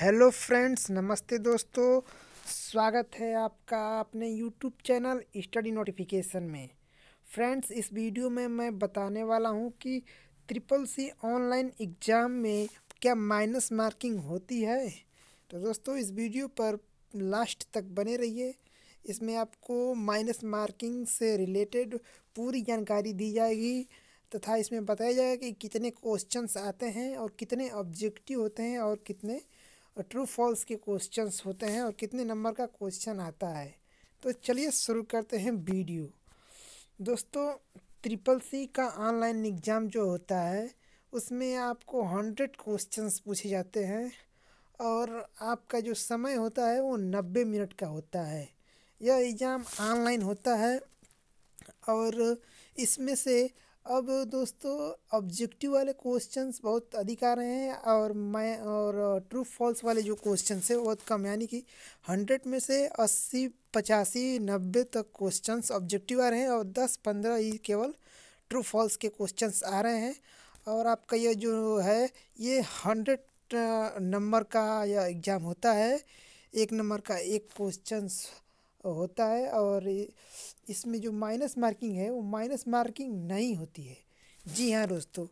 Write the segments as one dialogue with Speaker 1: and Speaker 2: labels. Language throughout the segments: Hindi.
Speaker 1: हेलो फ्रेंड्स नमस्ते दोस्तों स्वागत है आपका अपने यूट्यूब चैनल स्टडी नोटिफिकेशन में फ्रेंड्स इस वीडियो में मैं बताने वाला हूं कि ट्रिपल सी ऑनलाइन एग्ज़ाम में क्या माइनस मार्किंग होती है तो दोस्तों इस वीडियो पर लास्ट तक बने रहिए इसमें आपको माइनस मार्किंग से रिलेटेड पूरी जानकारी दी जाएगी तथा इसमें बताया जाएगा कि कितने क्वेश्चंस आते हैं और कितने ऑब्जेक्टिव होते हैं और कितने और ट्रू फॉल्स के क्वेश्चंस होते हैं और कितने नंबर का क्वेश्चन आता है तो चलिए शुरू करते हैं वीडियो दोस्तों ट्रिपल सी का ऑनलाइन एग्ज़ाम जो होता है उसमें आपको हंड्रेड क्वेश्चंस पूछे जाते हैं और आपका जो समय होता है वो नब्बे मिनट का होता है यह एग्ज़ाम ऑनलाइन होता है और इसमें से अब दोस्तों ऑब्जेक्टिव वाले क्वेश्चंस बहुत अधिक आ रहे हैं और मैं और ट्रू फॉल्स वाले जो क्वेश्चंस है बहुत कम यानी कि हंड्रेड में से अस्सी पचासी नब्बे तक क्वेश्चंस ऑब्जेक्टिव आ रहे हैं और दस पंद्रह ही केवल ट्रू फॉल्स के क्वेश्चंस आ रहे हैं और आपका ये जो है ये हंड्रेड नंबर का यह एग्ज़ाम होता है एक नंबर का एक क्वेश्चंस होता है और इसमें जो माइनस मार्किंग है वो माइनस मार्किंग नहीं होती है जी हाँ दोस्तों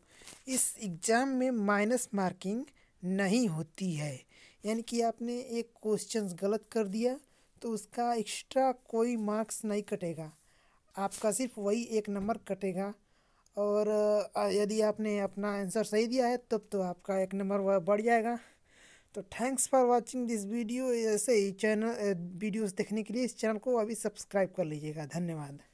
Speaker 1: इस एग्ज़ाम में माइनस मार्किंग नहीं होती है यानी कि आपने एक क्वेश्चन गलत कर दिया तो उसका एक्स्ट्रा कोई मार्क्स नहीं कटेगा आपका सिर्फ वही एक नंबर कटेगा और यदि आपने अपना आंसर सही दिया है तब तो, तो आपका एक नंबर बढ़ जाएगा तो thanks for watching this video ऐसे ही चैनल वीडियोस देखने के लिए इस चैनल को अभी सब्सक्राइब कर लीजिएगा धन्यवाद